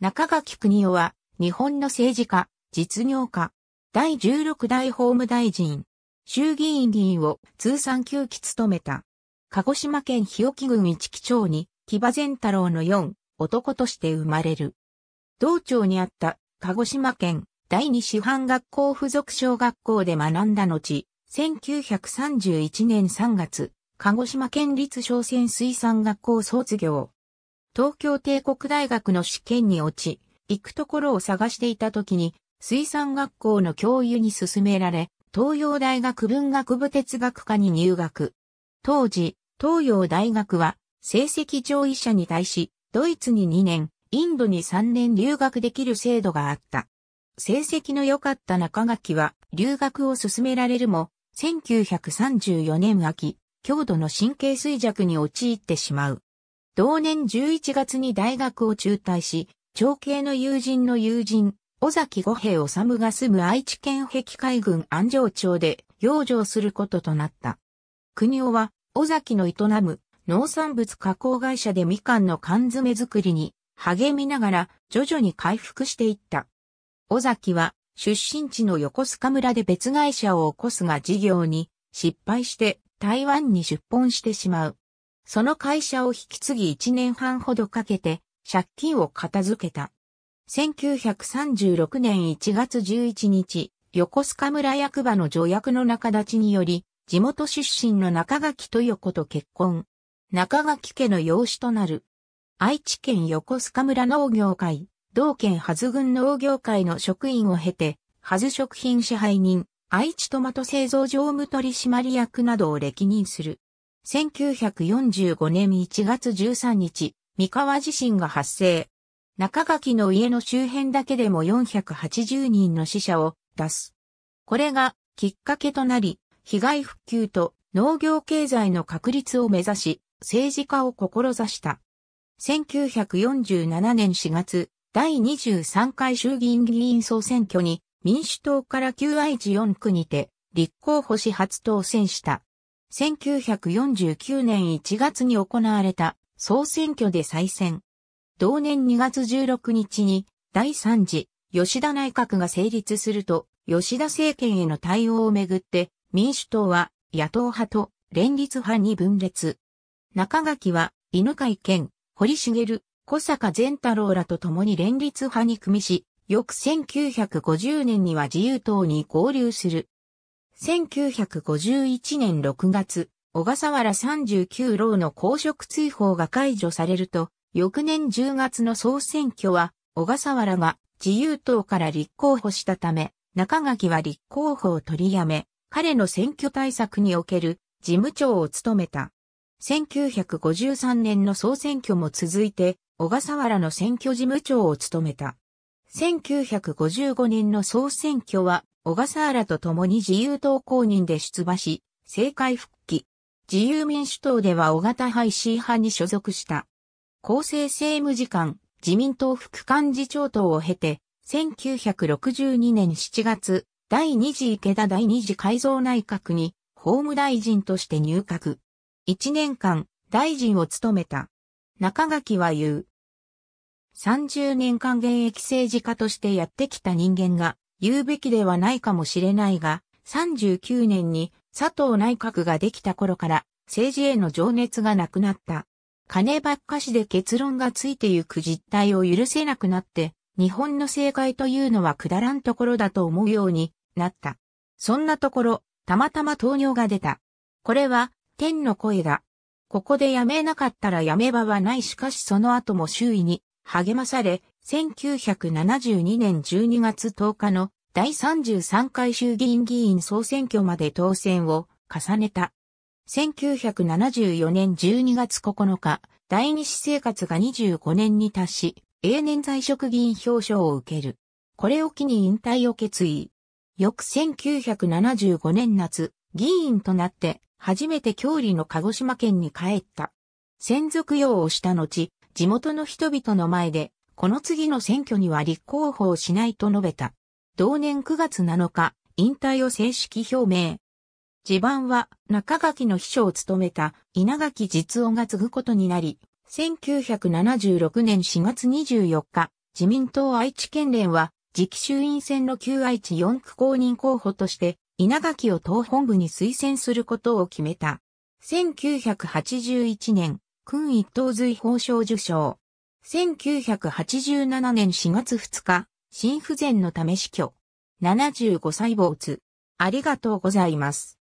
中垣邦夫は、日本の政治家、実業家、第16代法務大臣、衆議院議員を通算9期務めた。鹿児島県日置郡一木町に、木場善太郎の4、男として生まれる。道町にあった、鹿児島県第二師範学校附属小学校で学んだ後、1931年3月、鹿児島県立商船水産学校卒業。東京帝国大学の試験に落ち、行くところを探していた時に、水産学校の教諭に勧められ、東洋大学文学部哲学科に入学。当時、東洋大学は、成績上位者に対し、ドイツに2年、インドに3年留学できる制度があった。成績の良かった中垣は、留学を勧められるも、1934年秋、強度の神経衰弱に陥ってしまう。同年11月に大学を中退し、長兄の友人の友人、尾崎五平治が住む愛知県壁海軍安城町で養生することとなった。国夫は、尾崎の営む農産物加工会社でみかんの缶詰作りに励みながら徐々に回復していった。尾崎は出身地の横須賀村で別会社を起こすが事業に失敗して台湾に出奔してしまう。その会社を引き継ぎ1年半ほどかけて借金を片付けた。1936年1月11日、横須賀村役場の助役の中立ちにより、地元出身の中垣豊子と結婚。中垣家の養子となる。愛知県横須賀村農業会、同県ハ群郡農業会の職員を経て、初食品支配人、愛知トマト製造常務取締役などを歴任する。1945年1月13日、三河地震が発生。中垣の家の周辺だけでも480人の死者を出す。これがきっかけとなり、被害復旧と農業経済の確立を目指し、政治家を志した。1947年4月、第23回衆議院議員総選挙に民主党から旧愛知4区にて立候補し初当選した。1949年1月に行われた総選挙で再選。同年2月16日に第3次吉田内閣が成立すると、吉田政権への対応をめぐって民主党は野党派と連立派に分裂。中垣は犬飼健、堀茂、小坂善太郎らと共に連立派に組みし、翌1950年には自由党に合流する。1951年6月、小笠原39郎の公職追放が解除されると、翌年10月の総選挙は、小笠原が自由党から立候補したため、中垣は立候補を取りやめ、彼の選挙対策における事務長を務めた。1953年の総選挙も続いて、小笠原の選挙事務長を務めた。1955年の総選挙は、小笠原と共に自由党公認で出馬し、政界復帰。自由民主党では小型派石派に所属した。厚生政務次官、自民党副幹事長等を経て、1962年7月、第2次池田第2次改造内閣に法務大臣として入閣。1年間、大臣を務めた。中垣は言う。30年間現役政治家としてやってきた人間が、言うべきではないかもしれないが、39年に佐藤内閣ができた頃から政治への情熱がなくなった。金ばっかしで結論がついてゆく実態を許せなくなって、日本の政界というのはくだらんところだと思うようになった。そんなところ、たまたま糖尿が出た。これは、天の声だ。ここでやめなかったらやめ場はない。しかしその後も周囲に励まされ、1972年12月10日の第33回衆議院議員総選挙まで当選を重ねた。1974年12月9日、第二私生活が25年に達し、永年在職議員表彰を受ける。これを機に引退を決意。翌1975年夏、議員となって、初めて郷里の鹿児島県に帰った。専属用をした後、地元の人々の前で、この次の選挙には立候補をしないと述べた。同年9月7日、引退を正式表明。地盤は中垣の秘書を務めた稲垣実夫が継ぐことになり、1976年4月24日、自民党愛知県連は次期衆院選の旧愛知4区公認候補として稲垣を党本部に推薦することを決めた。1981年、君一等随法賞受賞。1987年4月2日、心不全のため死去。75歳坊主。ありがとうございます。